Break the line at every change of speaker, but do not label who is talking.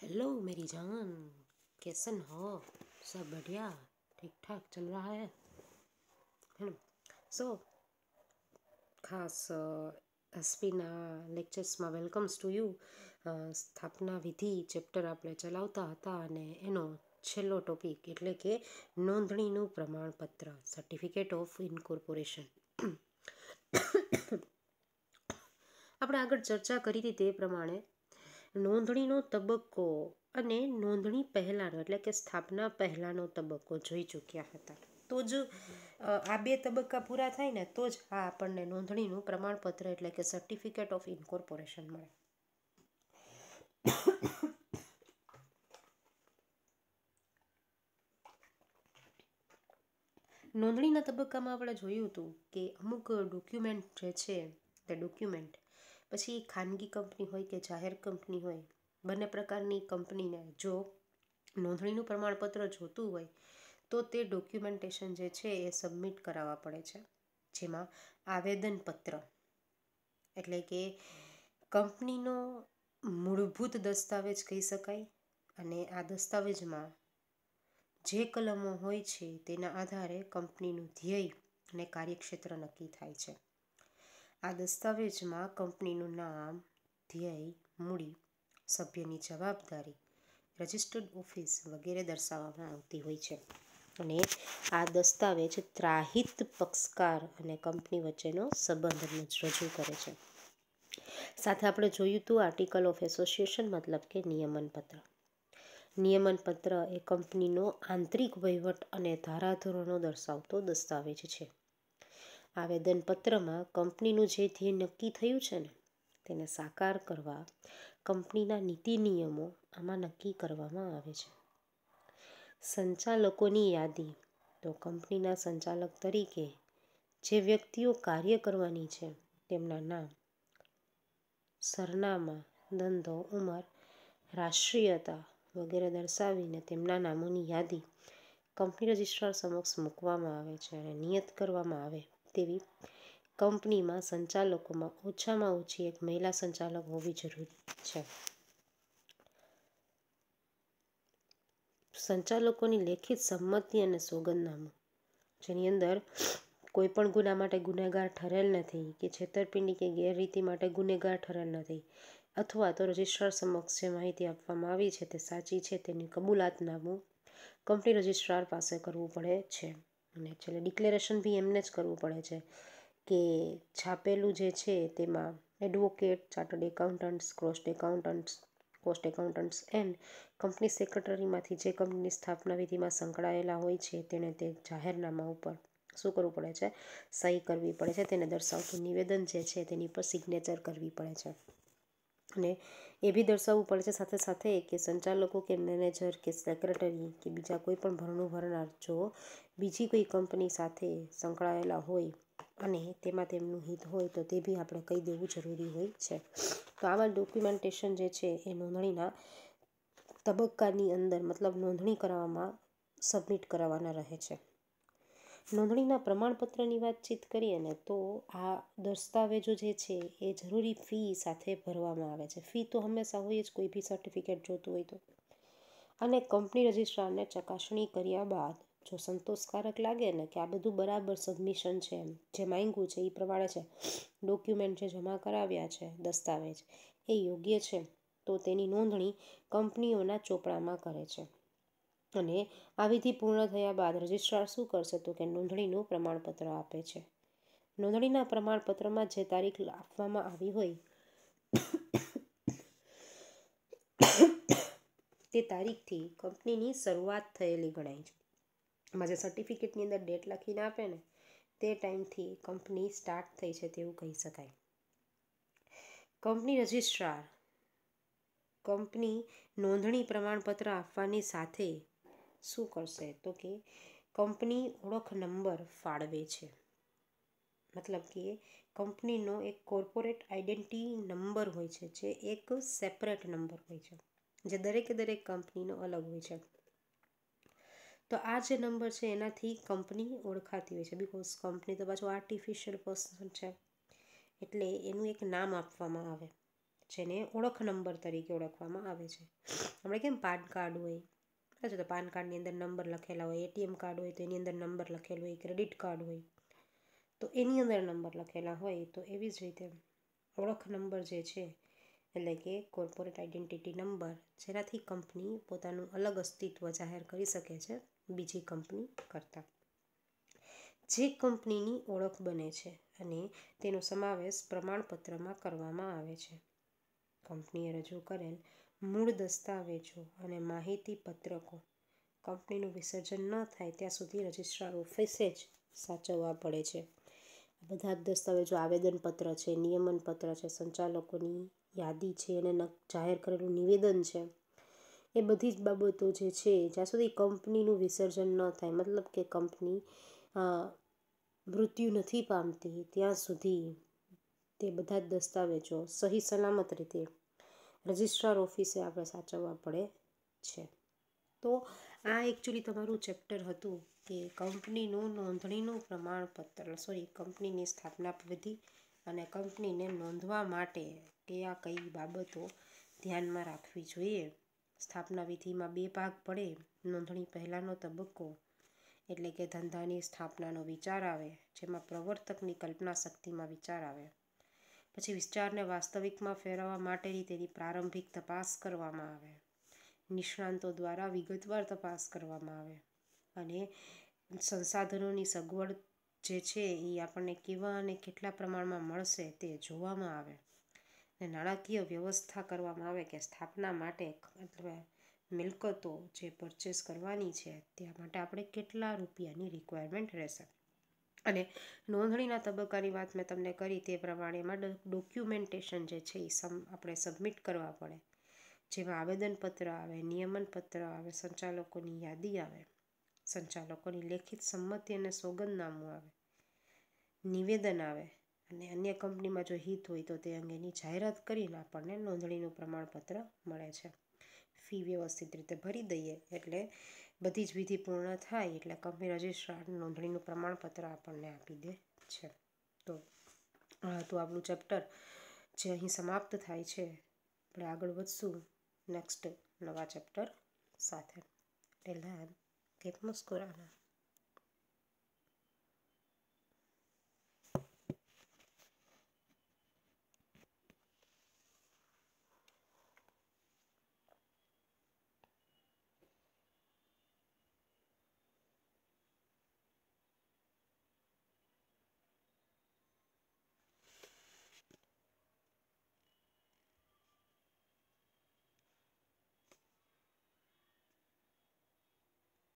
hello मेरी जान कैसन हो सब बढ़िया ठीक ठाक चल रहा है है ना સો ખાસ એસપીના લેક્ચર્સમાં વેલકમ્સ ટુ યુ સ્થાપના વિધિ ચેપ્ટર આપણે ચલાવતા હતા અને એનો છેલ્લો ટોપિક એટલે કે નોંધણીનું પ્રમાણપત્ર સર્ટિફિકેટ ઓફ ઇન્કોર્પોરેશન આપણે આગળ ચર્ચા કરી હતી તે પ્રમાણે નોંધણીનો તબક્કો અને નોંધણી પહેલાંનો એટલે કે સ્થાપના પહેલાંનો તબક્કો જોઈ ચૂક્યા હતા તો જ આ બે તબક્કા પૂરા થાય ને તો જ આ આપણને નોંધણીનું પ્રમાણપત્ર એટલે કે સર્ટિફિકેટ ઓફ ઇન્કોર્પોરેશન મળે નોંધણીના તબક્કામાં આપણે જોયું હતું કે અમુક ડોક્યુમેન્ટ જે છે તે ડોક્યુમેન્ટ પછી ખાનગી કંપની હોય કે જાહેર કંપની હોય બંને પ્રકારની કંપનીને જો નોંધણીનું પ્રમાણપત્ર જોતું હોય તો તે ડોક્યુમેન્ટેશન જે છે એ સબમિટ કરાવવા પડે છે જેમાં આવેદનપત્ર એટલે કે કંપનીનો મૂળભૂત દસ્તાવેજ કહી શકાય અને આ દસ્તાવેજમાં જે કલમો હોય છે તેના આધારે કંપનીનું ધ્યેય અને કાર્યક્ષેત્ર નક્કી થાય છે આ દસ્તાવેજમાં કંપનીનું નામ ધ્યેય મૂડી સભ્યની જવાબદારી રજિસ્ટર્ડ ઓફિસ વગેરે દર્શાવવામાં આવતી હોય છે અને આ દસ્તાવેજ ત્રાહિત પક્ષકાર અને કંપની વચ્ચેનો સંબંધ રજૂ કરે છે સાથે આપણે જોયું હતું આર્ટિકલ ઓફ એસોસિએશન મતલબ કે નિયમનપત્ર નિયમનપત્ર એ કંપનીનો આંતરિક વહીવટ અને ધારાધોરણો દર્શાવતો દસ્તાવેજ છે આવેદનપત્રમાં કંપનીનું જે ધ્યેય નક્કી થયું છે ને તેને સાકાર કરવા કંપનીના નીતિ નિયમો આમાં નક્કી કરવામાં આવે છે સંચાલકોની યાદી તો કંપનીના સંચાલક તરીકે જે વ્યક્તિઓ કાર્ય કરવાની છે તેમના નામ સરનામા ધંધો ઉંમર રાષ્ટ્રીયતા વગેરે દર્શાવીને તેમના નામોની યાદી કંપની રજિસ્ટ્રાર સમક્ષ મૂકવામાં આવે છે અને નિયત કરવામાં આવે તેવી કંપનીમાં સંચાલકોમાં ઓછામાં ઓછી એક મહિલા સંચાલક હોવી જરૂરી છે સંચાલકોની લેખિત સંમતિ અને સોગંદનામું જેની અંદર કોઈ પણ ગુના માટે ગુનેગાર ઠરેલ નથી કે છેતરપિંડી કે ગેરરીતિ માટે ગુનેગાર ઠરેલ નથી અથવા તો રજિસ્ટ્રાર સમક્ષ જે માહિતી આપવામાં આવી છે તે સાચી છે તેની કબૂલાતનામું કંપની રજિસ્ટ્રાર પાસે કરવું પડે છે અને છેલ્લે ડિક્લેરેશન બી એમને જ કરવું પડે છે કે છાપેલું જે છે તેમાં advocate chartered accountants cost accountants cost accountants and company સેક્રેટરીમાંથી જે કંપની સ્થાપના વિધિમાં સંકળાયેલા હોય છે તેણે તે જાહેરનામા ઉપર શું કરવું પડે છે સહી કરવી પડે છે તેને દર્શાવતું નિવેદન જે છે તેની પર સિગ્નેચર કરવી પડે છે અને એ બી દર્શાવવું પડે છે સાથે સાથે કે સંચાલકો કે મેનેજર કે સેક્રેટરી કે બીજા કોઈ પણ ભરણું ભરનાર જો બીજી કોઈ કંપની સાથે સંકળાયેલા હોય અને તેમાં તેમનું હિત હોય તો તે બી આપણે કહી દેવું જરૂરી હોય છે તો આવા ડોક્યુમેન્ટેશન જે છે એ નોંધણીના તબક્કાની અંદર મતલબ નોંધણી કરાવવામાં સબમિટ કરાવવાના રહે છે નોંધણીના પ્રમાણપત્રની વાતચીત કરીએને તો આ દસ્તાવેજો જે છે એ જરૂરી ફી સાથે ભરવામાં આવે છે ફી તો હંમેશા હોય જ કોઈ બી સર્ટિફિકેટ જોતું હોય તો અને કંપની રજિસ્ટ્રારને ચકાસણી કર્યા બાદ જો સંતોષકારક લાગે ને કે આ બધું બરાબર સબમિશન છે એમ જે માંગ્યું છે એ પ્રમાણે છે ડોક્યુમેન્ટ જે જમા કરાવ્યા છે દસ્તાવેજ એ યોગ્ય છે તો તેની નોંધણી કંપનીઓના ચોપડામાં કરે છે અને આ વિધિ પૂર્ણ થયા બાદ રજીસ્ટ્રાર શું કરશે તો કે નોંધણીનું પ્રમાણપત્ર આપે છે નોંધણીના પ્રમાણપત્રમાં જે તારીખ આપવામાં આવી હોય તે તારીખથી કંપનીની શરૂઆત થયેલી ગણાય છે એમાં સર્ટિફિકેટની અંદર ડેટ લખીને આપે ને તે ટાઈમથી કંપની સ્ટાર્ટ થઈ છે તેવું કહી શકાય કંપની રજિસ્ટ્રાર કંપની નોંધણી પ્રમાણપત્ર આપવાની સાથે શું કરશે તો કે કંપની ઓળખ નંબર ફાળવે છે મતલબ કે કંપનીનો એક કોર્પોરેટ આઈડેન્ટિટી નંબર હોય છે જે એક સેપરેટ નંબર હોય છે જે દરેકે દરેક કંપનીનો અલગ હોય છે તો આ જે નંબર છે એનાથી કંપની ઓળખાતી હોય છે બિકોઝ કંપની તો પાછું આર્ટિફિશિયલ પર્સન છે એટલે એનું એક નામ આપવામાં આવે જેને ઓળખ નંબર તરીકે ઓળખવામાં આવે છે આપણે કેમ પાન કાર્ડ હોય આ છે તો પાન કાર્ડની અંદર નંબર લખેલા હોય એટીએમ કાર્ડ હોય તો એની અંદર નંબર લખેલો હોય ક્રેડિટ કાર્ડ હોય તો એની અંદર નંબર લખેલા હોય તો એવી જ રીતે ઓળખ નંબર જે છે એટલે કે કોર્પોરેટ આઇડેન્ટિટી નંબર જેનાથી કંપની પોતાનું અલગ અસ્તિત્વ જાહેર કરી શકે છે બીજી કંપની કરતાં જે કંપનીની ઓળખ બને છે અને તેનો સમાવેશ પ્રમાણપત્રમાં કરવામાં આવે છે કંપનીએ રજૂ કરેલ મૂળ દસ્તાવેજો અને માહિતી પત્રકો કંપનીનું વિસર્જન ન થાય ત્યાં સુધી રજિસ્ટ્રાર ઓફિસે જ સાચવવા પડે છે બધા જ દસ્તાવેજો આવેદનપત્ર છે નિયમનપત્ર છે સંચાલકોની યાદી છે અને જાહેર કરેલું નિવેદન છે એ બધી જ બાબતો જે છે જ્યાં સુધી કંપનીનું વિસર્જન ન થાય મતલબ કે કંપની મૃત્યુ નથી પામતી ત્યાં સુધી તે બધા જ દસ્તાવેજો સહી સલામત રીતે રજિસ્ટ્રાર ઓફિસે આપણે સાચવવા પડે છે તો આ એકચ્યુઅલી તમારું ચેપ્ટર હતું કે કંપનીનું નોંધણીનું પ્રમાણપત્ર સોરી કંપનીની સ્થાપના વિધિ અને કંપનીને નોંધવા માટે કે આ કઈ બાબતો ધ્યાનમાં રાખવી જોઈએ સ્થાપના વિધિમાં બે ભાગ પડે નોંધણી પહેલાંનો તબક્કો એટલે કે ધંધાની સ્થાપનાનો વિચાર આવે જેમાં પ્રવર્તકની કલ્પના શક્તિમાં વિચાર આવે પછી વિચારને વાસ્તવિકમાં ફેરવવા માટેની તેની પ્રારંભિક તપાસ કરવામાં આવે નિષ્ણાંતો દ્વારા વિગતવાર તપાસ કરવામાં આવે અને સંસાધનોની સગવડ જે છે એ આપણને કેવા અને કેટલા પ્રમાણમાં મળશે તે જોવામાં આવે અને નાણાકીય વ્યવસ્થા કરવામાં આવે કે સ્થાપના માટે એટલે મિલકતો જે પરચેસ કરવાની છે ત્યાં માટે આપણે કેટલા રૂપિયાની રિક્વાયરમેન્ટ રહેશે અને નોંધણીના તબક્કાની વાત મેં તમને કરી તે પ્રમાણે એમાં ડોક્યુમેન્ટેશન જે છે એ સમ આપણે સબમિટ કરવા પડે જેમાં આવેદનપત્ર આવે નિયમનપત્ર આવે સંચાલકોની યાદી આવે સંચાલકોની લેખિત સંમતિ અને સોગંદનામું આવે નિવેદન આવે અને અન્ય કંપનીમાં જો હિત હોય તો તે અંગેની જાહેરાત કરીને આપણને નોંધણીનું પ્રમાણપત્ર મળે છે ફી વ્યવસ્થિત રીતે ભરી દઈએ એટલે બધી જ વિધિ પૂર્ણ થાય એટલે કંપની રજિસ્ટ્રાર નોંધણીનું પ્રમાણપત્ર આપણને આપી દે છે તો આ હતું આપણું ચેપ્ટર જે અહીં સમાપ્ત થાય છે આપણે આગળ વધશું નેક્સ્ટ નવા ચેપ્ટર સાથે પહેલાં કેપ મુસ્કુરાના